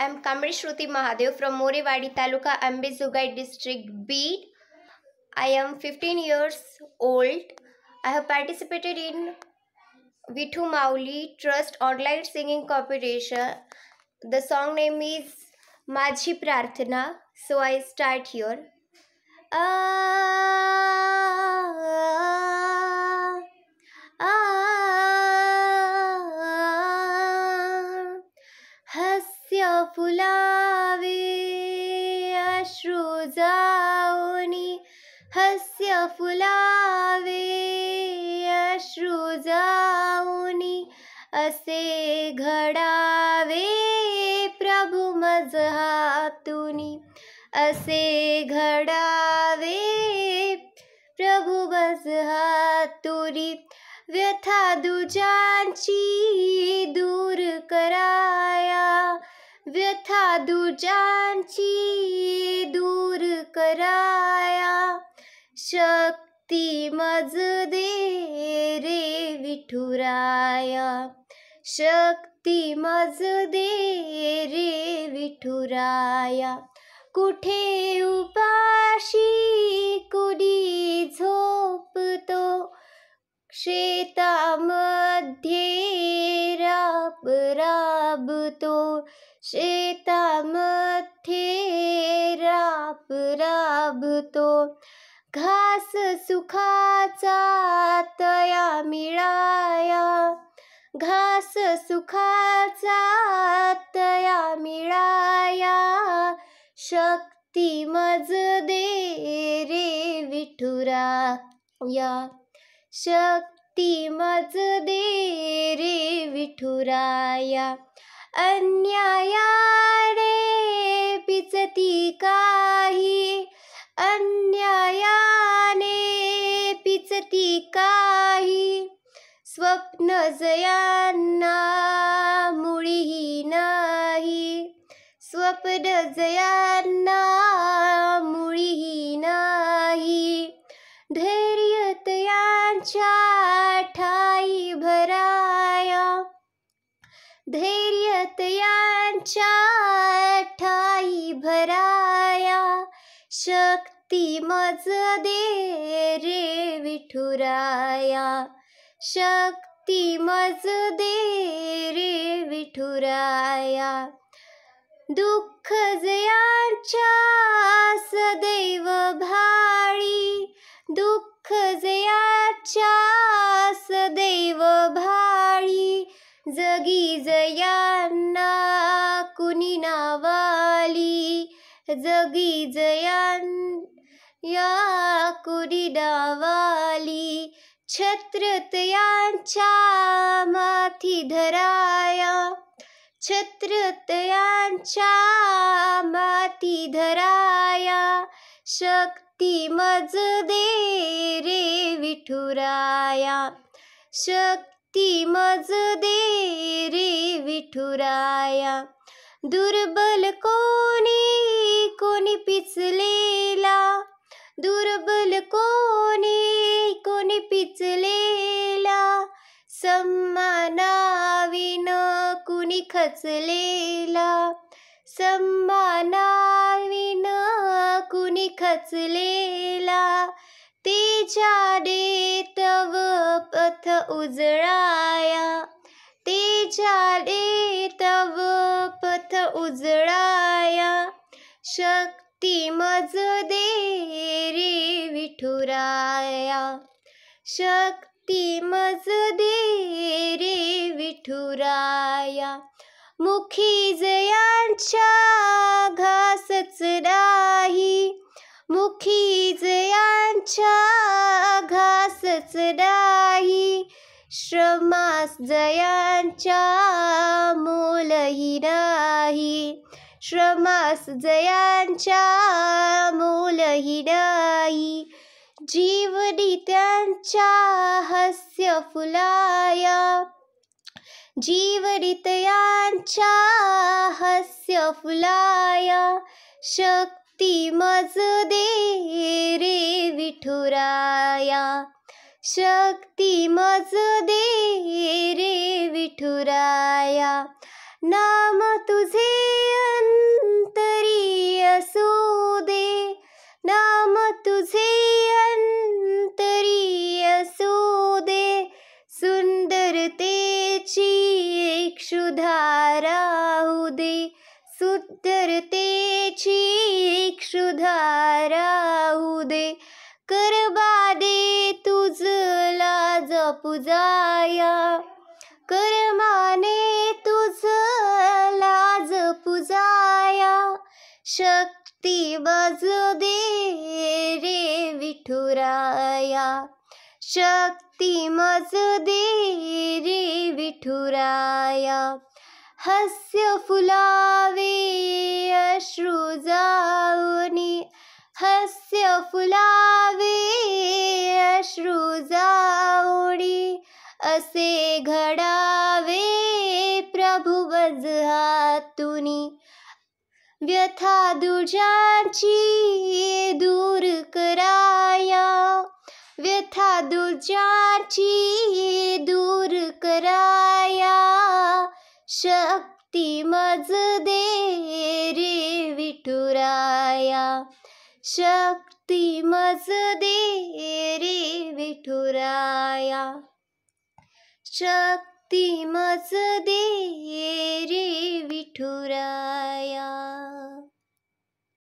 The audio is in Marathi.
I am Kamlesh Shruti Mahadev from Morewadi Taluka, Ambe District District B. I am 15 years old. I have participated in Vithu Mauli Trust Online Singing Competition. The song name is Majhi Prarthana. So I start here. Ah, ah, ah. जाऊनी हस्य फुलावे अश्रु जाऊनी असे घडावे प्रभु मजहातुनी असे घडावे प्रभु मजहातुरी व्यथा दुजांची दूर कराया व्यथा दुजांची कराया शक्ती मज दे रे विठुराया शक्ती मज दे रे विठुराया कुठे उपाशी कुडी झोपतो शेतामध्ये राब राबतो शेतामध्ये राब राबतो घास सुखाचा तया मिळाया घास सुखाचा तया मिळाया शक्ती मज दे रे विठुरा या शक्ती मज दे रे विठुराया अन्यायारे पिचती काही अन्यायाने पिचती काही स्वप्न जयांना मुळीही नाही स्वप्न जयांना मुळीही नाही धैर्यतयांच्या धैर्यत यांच्या ठाई भराया शक्ती मज दे रे विठुराया शक्ती मज दे रे विठुराया दुःख जयांच्या सदैव भाळी दुःख जयाच्या सदैव भाळी जगी जयांना कुणी नावाली जगी जयां या कुणी नावाली छत्रतयांच्या माथी धराया छत्रतयांच्या माती धराया शक्ती मज दे रे विठुराया शक्ती ती मज दे रे विठुराया दुर्बल कोणी कोणी पिचलेला दुर्बल कोणी कोणी पिचलेला सम्मानाविन कुणी खचलेला सम्मानाविन कुणी खचलेला तेच्या देत उजळाया झाले तव पथ उजळाया शक्ती मज दे रे विठुराया शक्ती मज दे रे विठुराया मुखी जयांच्या घासच नाही मुखी जयांच्या घासच नाही जयांच्या मूलही नाही श्रमास जयांच्या मूलही नाही जीवनी त्यांच्या हस्य फुलाया त्यांच्या हस्य फुलाया शक्ती मज दे रे विठुराया शक्ती मज दे विठुराया नाम तुझे अंतरी असू दे नाम तुझे अंतरी असू दे सुंदरतेची एक राहू दे सुंदरतेची एक राहू दे करबा दे तुझला जपूजाया शक्ती बजू दे रे विठुराया शक्ती मजू दे रे विठुराया हस्य फुलावे अश्रू जाऊनी हस्य फुलावे अश्रू जाऊनी असे घडावे प्रभु बज व्यथा दुर्जाची दूर व्यथा दुर्जाची दूर कराया शक्ति रे विठुराया शक्ति रे विठुराया शक्ति रे विठुराया